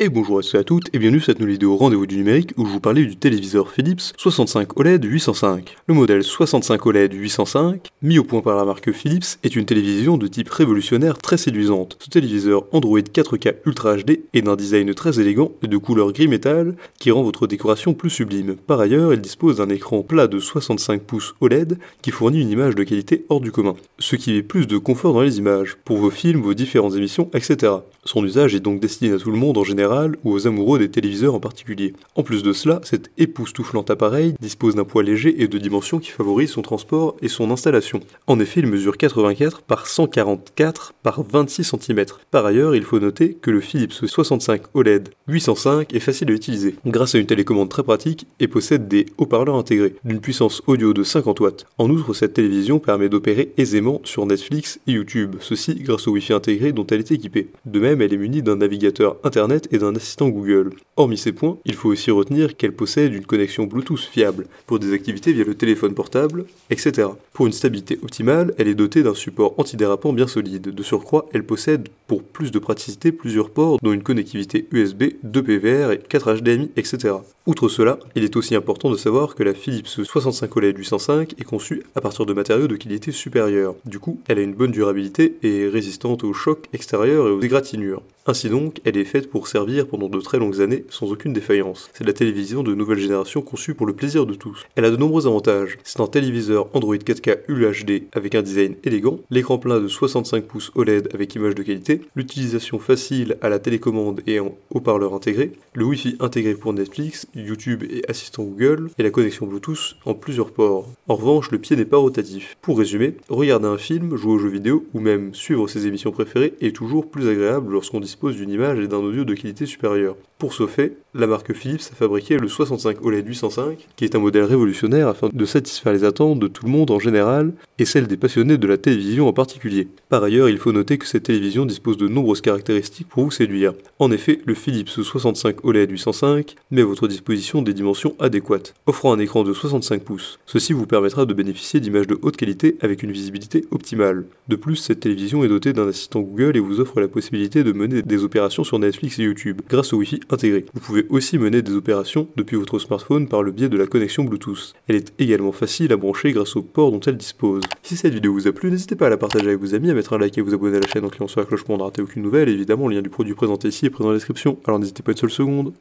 Et bonjour à tous et à toutes, et bienvenue sur cette nouvelle vidéo Rendez-vous du numérique où je vous parlais du téléviseur Philips 65 OLED 805. Le modèle 65 OLED 805, mis au point par la marque Philips, est une télévision de type révolutionnaire très séduisante. Ce téléviseur Android 4K Ultra HD est d'un design très élégant et de couleur gris métal qui rend votre décoration plus sublime. Par ailleurs, il dispose d'un écran plat de 65 pouces OLED qui fournit une image de qualité hors du commun, ce qui met plus de confort dans les images, pour vos films, vos différentes émissions, etc. Son usage est donc destiné à tout le monde en général ou aux amoureux des téléviseurs en particulier. En plus de cela, cet époustouflant appareil dispose d'un poids léger et de dimensions qui favorisent son transport et son installation. En effet, il mesure 84 par 144 par 26 cm. Par ailleurs, il faut noter que le Philips 65 OLED 805 est facile à utiliser grâce à une télécommande très pratique et possède des haut-parleurs intégrés d'une puissance audio de 50 watts. En outre, cette télévision permet d'opérer aisément sur Netflix et YouTube, ceci grâce au Wi-Fi intégré dont elle est équipée. De même, elle est munie d'un navigateur internet et d'un assistant Google. Hormis ces points, il faut aussi retenir qu'elle possède une connexion Bluetooth fiable pour des activités via le téléphone portable, etc. Pour une stabilité optimale, elle est dotée d'un support antidérapant bien solide. De surcroît, elle possède pour plus de praticité plusieurs ports dont une connectivité USB, 2 PVR et 4 HDMI, etc. Outre cela, il est aussi important de savoir que la Philips 65 OLED 805 est conçue à partir de matériaux de qualité supérieure. Du coup, elle a une bonne durabilité et est résistante aux chocs extérieurs et aux égratignures. Ainsi donc, elle est faite pour servir pendant de très longues années sans aucune défaillance. C'est la télévision de nouvelle génération conçue pour le plaisir de tous. Elle a de nombreux avantages. C'est un téléviseur Android 4K UHD avec un design élégant, l'écran plein de 65 pouces OLED avec image de qualité, l'utilisation facile à la télécommande et en haut-parleur intégré, le Wi-Fi intégré pour Netflix, YouTube et assistant Google, et la connexion Bluetooth en plusieurs ports. En revanche, le pied n'est pas rotatif. Pour résumer, regarder un film, jouer aux jeux vidéo ou même suivre ses émissions préférées est toujours plus agréable lorsqu'on dispose d'une image et d'un audio de qualité supérieure. Pour ce fait, la marque Philips a fabriqué le 65 OLED 805, qui est un modèle révolutionnaire afin de satisfaire les attentes de tout le monde en général et celles des passionnés de la télévision en particulier. Par ailleurs, il faut noter que cette télévision dispose de nombreuses caractéristiques pour vous séduire. En effet, le Philips 65 OLED 805 met à votre disposition des dimensions adéquates, offrant un écran de 65 pouces. Ceci vous permettra de bénéficier d'images de haute qualité avec une visibilité optimale. De plus, cette télévision est dotée d'un assistant Google et vous offre la possibilité de mener des opérations sur Netflix et YouTube grâce au Wi-Fi intégré. Vous pouvez aussi mener des opérations depuis votre smartphone par le biais de la connexion Bluetooth. Elle est également facile à brancher grâce au port dont elle dispose. Si cette vidéo vous a plu, n'hésitez pas à la partager avec vos amis, à mettre un like et vous abonner à la chaîne en cliquant sur la cloche pour ne rater aucune nouvelle. Évidemment, le lien du produit présenté ici est présent dans la description, alors n'hésitez pas une seule seconde.